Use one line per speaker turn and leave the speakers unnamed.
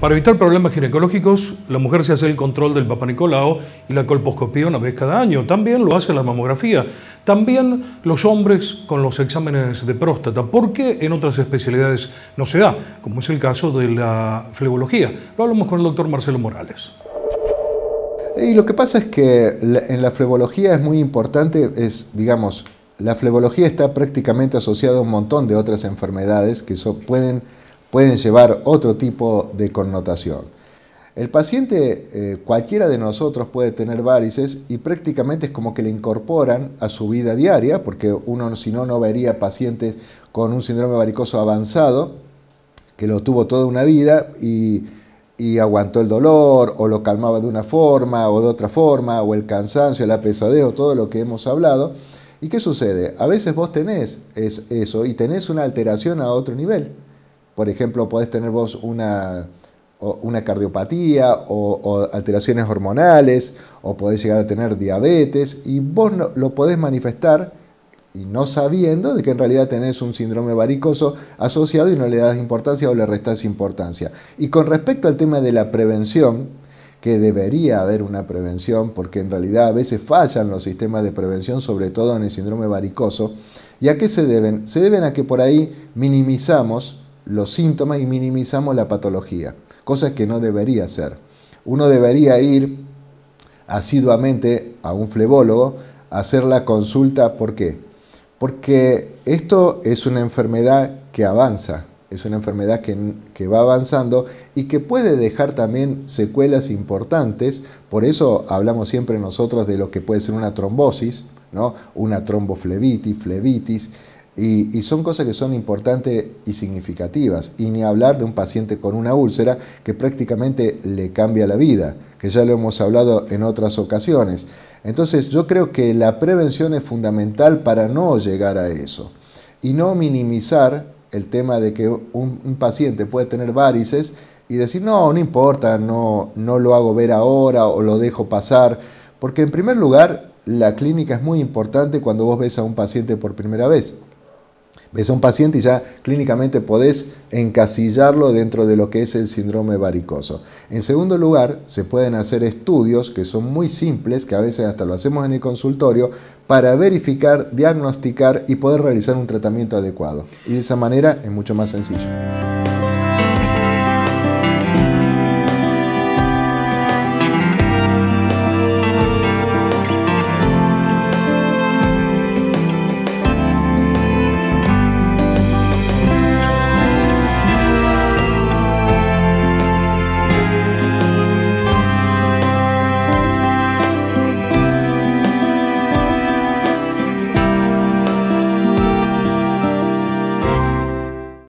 Para evitar problemas ginecológicos, la mujer se hace el control del Papa y la colposcopía una vez cada año. También lo hace la mamografía. También los hombres con los exámenes de próstata, porque en otras especialidades no se da, como es el caso de la flebología. Lo hablamos con el doctor Marcelo Morales.
Y lo que pasa es que en la flebología es muy importante, es, digamos, la flebología está prácticamente asociada a un montón de otras enfermedades que pueden pueden llevar otro tipo de connotación. El paciente, eh, cualquiera de nosotros puede tener varices y prácticamente es como que le incorporan a su vida diaria, porque uno si no, no vería pacientes con un síndrome varicoso avanzado, que lo tuvo toda una vida y, aguantó el dolor, o lo calmaba de una forma o de otra forma, o el cansancio, la o todo lo que hemos hablado. ¿Y qué sucede? A veces vos tenés eso y tenés una alteración a otro nivel. Por ejemplo, podés tener vos una, una cardiopatía o, alteraciones hormonales, o podés llegar a tener diabetes, y vos lo podés manifestar y no sabiendo de que en realidad tenés un síndrome varicoso asociado y no le das importancia o le restas importancia. Y con respecto al tema de la prevención, que debería haber una prevención, porque en realidad a veces fallan los sistemas de prevención, sobre todo en el síndrome varicoso, ¿y a qué se deben? Se deben a que por ahí minimizamos los síntomas y minimizamos la patología, cosas que no debería ser. Uno debería ir asiduamente a un flebólogo a hacer la consulta, ¿por qué? Porque esto es una enfermedad que avanza, es una enfermedad que, va avanzando y que puede dejar también secuelas importantes. Por eso hablamos siempre nosotros de lo que puede ser una trombosis, ¿no? una tromboflebitis, flebitis, y, son cosas que son importantes y significativas. Y ni hablar de un paciente con una úlcera que prácticamente le cambia la vida, que ya lo hemos hablado en otras ocasiones. Entonces yo creo que la prevención es fundamental para no llegar a eso. Y no minimizar el tema de que un, paciente puede tener varices y decir, no, no importa, no, no lo hago ver ahora o lo dejo pasar. Porque en primer lugar, la clínica es muy importante cuando vos ves a un paciente por primera vez Ves a un paciente y ya clínicamente podés encasillarlo dentro de lo que es el síndrome varicoso. En segundo lugar, se pueden hacer estudios que son muy simples, que a veces hasta lo hacemos en el consultorio, para verificar, diagnosticar y poder realizar un tratamiento adecuado. Y de esa manera es mucho más sencillo.